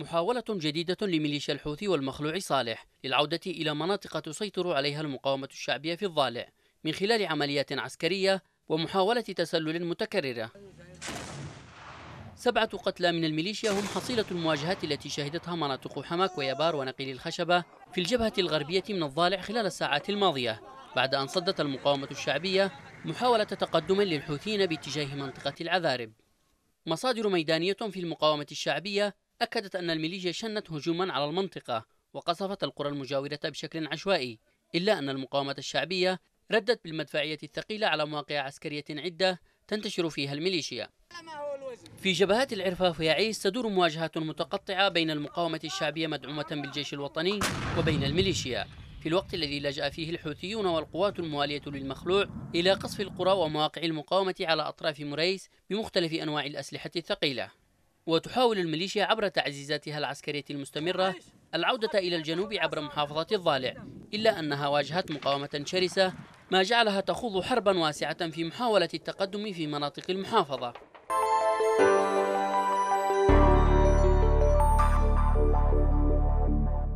محاولة جديدة لميليشيا الحوثي والمخلوع صالح للعودة إلى مناطق تسيطر عليها المقاومة الشعبية في الضالع من خلال عمليات عسكرية ومحاولة تسلل متكررة سبعة قتلى من الميليشيا هم حصيلة المواجهات التي شهدتها مناطق حماك ويبار ونقيل الخشبة في الجبهة الغربية من الضالع خلال الساعات الماضية بعد أن صدت المقاومة الشعبية محاولة تقدم للحوثيين باتجاه منطقة العذارب مصادر ميدانية في المقاومة الشعبية أكدت أن الميليشيا شنت هجوما على المنطقة وقصفت القرى المجاورة بشكل عشوائي إلا أن المقاومة الشعبية ردت بالمدفعية الثقيلة على مواقع عسكرية عدة تنتشر فيها الميليشيا في جبهات العرفة ويعيس تدور مواجهات متقطعة بين المقاومة الشعبية مدعومة بالجيش الوطني وبين الميليشيا في الوقت الذي لجأ فيه الحوثيون والقوات الموالية للمخلوع إلى قصف القرى ومواقع المقاومة على أطراف مريس بمختلف أنواع الأسلحة الثقيلة وتحاول الميليشيا عبر تعزيزاتها العسكرية المستمرة العودة إلى الجنوب عبر محافظة الضالع إلا أنها واجهت مقاومة شرسة ما جعلها تخوض حربا واسعة في محاولة التقدم في مناطق المحافظة